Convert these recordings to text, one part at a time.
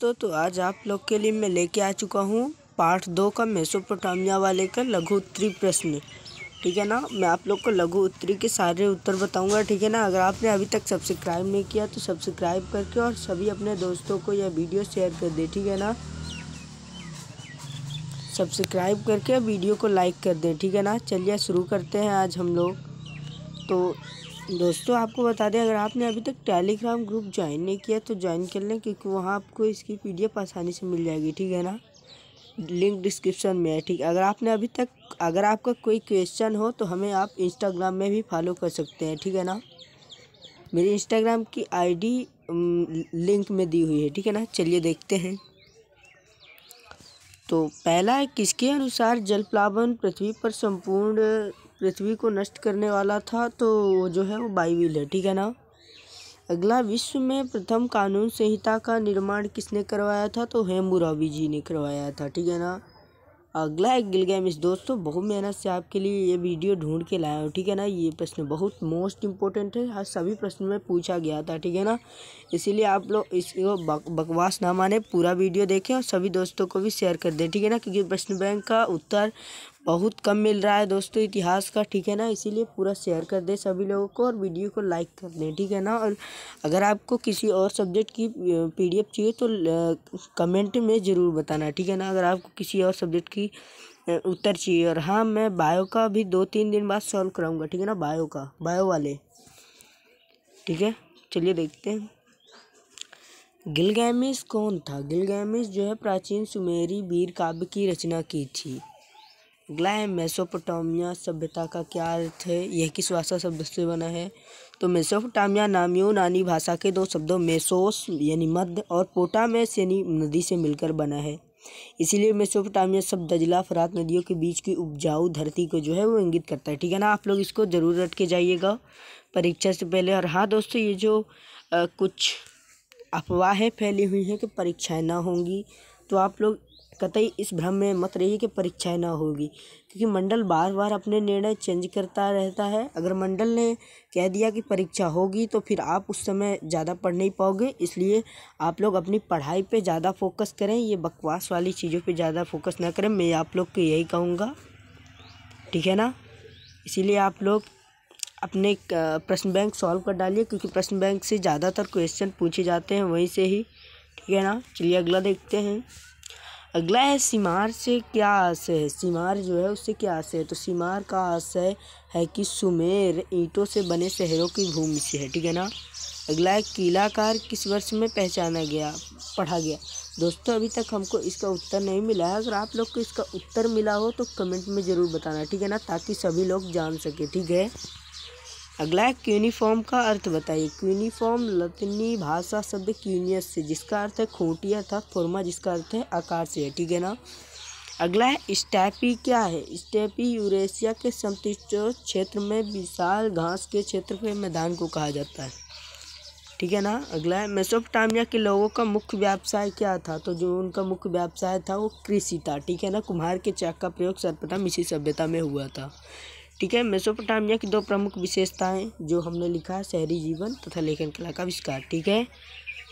दोस्तों तो आज आप लोग के लिए मैं लेके आ चुका हूँ पार्ट दो का मेसोपोटामिया वाले का लघु उत्तरी प्रश्न ठीक है ना मैं आप लोग को लघु उत्तरी के सारे उत्तर बताऊंगा ठीक है ना अगर आपने अभी तक सब्सक्राइब नहीं किया तो सब्सक्राइब करके और सभी अपने दोस्तों को यह वीडियो शेयर कर दें ठीक है ना सब्सक्राइब करके वीडियो को लाइक कर दें ठीक है ना चलिए शुरू करते हैं आज हम लोग तो दोस्तों आपको बता दें अगर आपने अभी तक टेलीग्राम ग्रुप ज्वाइन नहीं किया तो ज्वाइन कर लें क्योंकि वहाँ आपको इसकी पीडीएफ आसानी से मिल जाएगी ठीक है ना लिंक डिस्क्रिप्शन में है ठीक अगर आपने अभी तक अगर आपका कोई क्वेश्चन हो तो हमें आप इंस्टाग्राम में भी फॉलो कर सकते हैं ठीक है ना मेरी इंस्टाग्राम की आईडी लिंक में दी हुई है ठीक है ना चलिए देखते हैं तो पहला है किसके अनुसार जल प्लावन पृथ्वी पर संपूर्ण पृथ्वी को नष्ट करने वाला था तो वो जो है वो बाइबिल है ठीक है ना अगला विश्व में प्रथम कानून संहिता का निर्माण किसने करवाया था तो हेमुरावी जी ने करवाया था ठीक है ना अगला एक है इस दोस्तों बहुत मेहनत से आपके लिए ये वीडियो ढूंढ के लाया हूँ ठीक है ना ये प्रश्न बहुत मोस्ट इम्पोर्टेंट है हर सभी प्रश्न में पूछा गया था ठीक है ना इसीलिए आप लोग इसको बकवास ना माने पूरा वीडियो देखें और सभी दोस्तों को भी शेयर कर दें ठीक है ना क्योंकि प्रश्न बैंक का उत्तर बहुत कम मिल रहा है दोस्तों इतिहास का ठीक है ना इसीलिए पूरा शेयर कर दें सभी लोगों को और वीडियो को लाइक कर दें ठीक है ना और अगर आपको किसी और सब्जेक्ट की पीडीएफ चाहिए तो कमेंट में ज़रूर बताना ठीक है ना अगर आपको किसी और सब्जेक्ट की उत्तर चाहिए और हाँ मैं बायो का भी दो तीन दिन बाद सॉल्व कराऊँगा ठीक है ना बायो का बायो वाले ठीक है चलिए देखते हैं गिलगैमिस कौन था गिलगैमिस जो है प्राचीन सुमेरी वीर काव्य की रचना की थी अगला है मेसोपोटामिया सभ्यता का क्या अर्थ है यह किस भाषा शब्द से बना है तो मेसोपोटामिया नाम यूनानी भाषा के दो शब्दों मेसोस यानी मध्य और पोटामेस यानी नदी से मिलकर बना है इसीलिए मेसोपोटामिया शब्द दजला फरात नदियों के बीच की उपजाऊ धरती को जो है वो इंगित करता है ठीक है ना आप लोग इसको ज़रूर रट के जाइएगा परीक्षा से पहले और हाँ दोस्तों ये जो आ, कुछ अफवाहें फैली हुई हैं कि परीक्षाएँ ना होंगी तो आप लोग कतई इस भ्रम में मत रहिए कि परीक्षाएं ना होगी क्योंकि मंडल बार बार अपने निर्णय चेंज करता रहता है अगर मंडल ने कह दिया कि परीक्षा होगी तो फिर आप उस समय ज़्यादा पढ़ नहीं पाओगे इसलिए आप लोग अपनी पढ़ाई पे ज़्यादा फोकस करें ये बकवास वाली चीज़ों पे ज़्यादा फोकस ना करें मैं आप लोग को यही कहूँगा ठीक है ना इसीलिए आप लोग अपने प्रश्न बैंक सॉल्व कर डालिए क्योंकि प्रश्न बैंक से ज़्यादातर क्वेश्चन पूछे जाते हैं वहीं से ही ठीक है ना चलिए अगला देखते हैं अगला है सीमार से क्या आशय है सीमार जो है उससे क्या आशय है तो सीमार का आशय है कि सुमेर ईंटों से बने शहरों की भूमि से है ठीक है ना अगला है किलाकार किस वर्ष में पहचाना गया पढ़ा गया दोस्तों अभी तक हमको इसका उत्तर नहीं मिला है अगर आप लोग को इसका उत्तर मिला हो तो कमेंट में ज़रूर बताना ठीक है ना ताकि सभी लोग जान सके ठीक है अगला है क्यूनिफॉर्म का अर्थ बताइए क्यूनिफॉर्म लतनी भाषा शब्द क्यूनियस से जिसका अर्थ है खोटी अर्थात फॉर्मा जिसका अर्थ है आकार से है ठीक है ना अगला है स्टैपी क्या है स्टैपी यूरेशिया के समतिष्ठ क्षेत्र में विशाल घास के क्षेत्र के मैदान को कहा जाता है ठीक है ना अगला है मेसोपटामिया के लोगों का मुख्य व्यवसाय क्या था तो जो उनका मुख्य व्यवसाय था वो कृषि था ठीक है ना कुम्हार के चाक का प्रयोग सर्वप्रथम इसी सभ्यता में हुआ था ठीक है मेसोपोटामिया की दो प्रमुख विशेषताएं जो हमने लिखा है शहरी जीवन तथा लेखन कला का आविष्कार ठीक है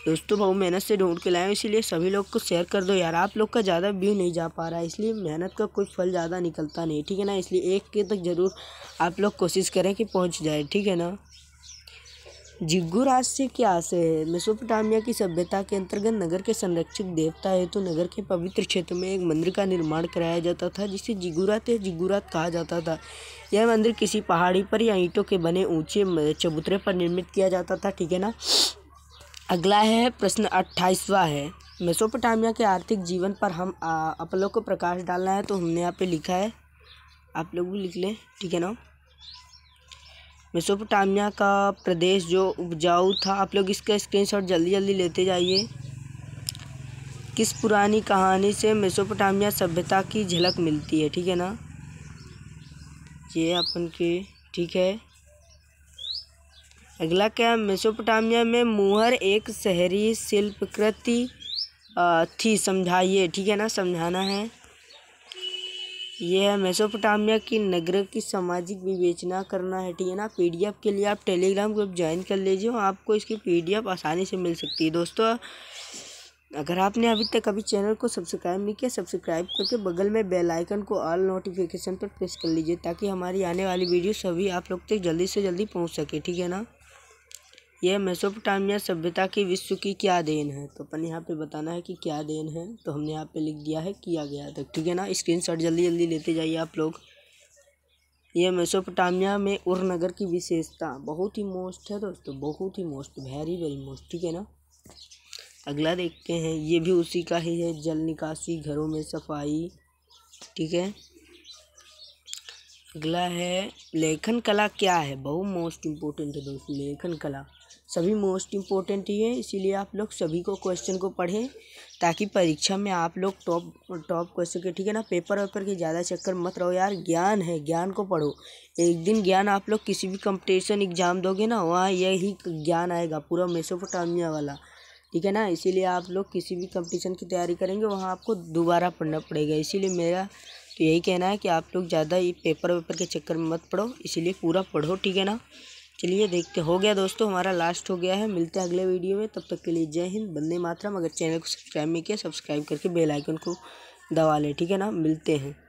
दोस्तों बहुत मेहनत से ढूंढ के लाए इसीलिए सभी लोग को शेयर कर दो यार आप लोग का ज़्यादा व्यू नहीं जा पा रहा है इसलिए मेहनत का कोई फल ज़्यादा निकलता नहीं ठीक है ना इसलिए एक के तक ज़रूर आप लोग कोशिश करें कि पहुँच जाए ठीक है ना जिग्गू रहस्य क्या आशय है मेसोपोटामिया की सभ्यता के अंतर्गत नगर के संरक्षक देवता है तो नगर के पवित्र क्षेत्र में एक मंदिर का निर्माण कराया जाता था जिसे जिगुरात या जिगुरात कहा जाता था यह मंदिर किसी पहाड़ी पर या ईंटों के बने ऊंचे चबूतरे पर निर्मित किया जाता था ठीक है ना अगला है प्रश्न अट्ठाईसवा है मेसोपोटामिया के आर्थिक जीवन पर हम आप लोग को प्रकाश डालना है तो हमने यहाँ पे लिखा है आप लोग भी लिख लें ठीक है ना मेसोपोटामिया का प्रदेश जो उपजाऊ था आप लोग इसका स्क्रीनशॉट जल्दी जल्दी लेते जाइए किस पुरानी कहानी से मेसोपोटामिया सभ्यता की झलक मिलती है ठीक है ना ये अपन के ठीक है अगला क्या है मेसोपोटामिया में मुहर एक शहरी शिल्पकृति थी समझाइए ठीक है ना समझाना है यह है मेसोपोटामिया की नगर की सामाजिक विवेचना करना है ठीक है ना पीडीएफ के लिए आप टेलीग्राम ग्रुप ज्वाइन कर लीजिए और आपको इसकी पीडीएफ आसानी से मिल सकती है दोस्तों अगर आपने अभी तक अभी चैनल को सब्सक्राइब नहीं किया सब्सक्राइब करके बगल में बेल आइकन को ऑल नोटिफिकेशन पर प्रेस कर लीजिए ताकि हमारी आने वाली वीडियो सभी आप लोग तक जल्दी से जल्दी पहुंच सके ठीक है ना यह मेसोपोटामिया सभ्यता की विश्व की क्या देन है तो अपन यहाँ पे बताना है कि क्या देन है तो हमने यहाँ पे लिख दिया है किया गया तक ठीक है ना स्क्रीनशॉट जल्दी जल्दी लेते जाइए आप लोग यह मेसोपोटामिया में उर नगर की विशेषता बहुत ही मोस्ट है दोस्तों बहुत ही मोस्ट वेरी वेरी मोस्ट ठीक है ना अगला देखते हैं ये भी उसी का ही है जल निकासी घरों में सफाई ठीक है अगला है लेखन कला क्या है बहुत मोस्ट इम्पोर्टेंट है दोस्तों लेखन कला सभी मोस्ट इम्पोर्टेंट ही है इसीलिए आप लोग सभी को क्वेश्चन को पढ़ें ताकि परीक्षा में आप लोग टॉप टॉप क्वेश्चन के ठीक है ना पेपर वेपर के ज़्यादा चक्कर मत रहो यार ज्ञान है ज्ञान को पढ़ो एक दिन ज्ञान आप लोग किसी भी कंपटीशन एग्जाम दोगे ना वहाँ यही ज्ञान आएगा पूरा मेसोपोटामिया वाला ठीक है ना इसीलिए आप लोग किसी भी कंपटीशन की तैयारी करेंगे वहाँ आपको दोबारा पढ़ना पड़ेगा इसीलिए मेरा तो यही कहना है कि आप लोग ज़्यादा ये पेपर वेपर के चक्कर में मत पढ़ो इसीलिए पूरा पढ़ो ठीक है ना चलिए देखते हो गया दोस्तों हमारा लास्ट हो गया है मिलते हैं अगले वीडियो में तब तक के लिए जय हिंद बंदे मातरम अगर चैनल को सब्सक्राइब नहीं किया सब्सक्राइब करके बेल आइकन को दबा लें ठीक है ना मिलते हैं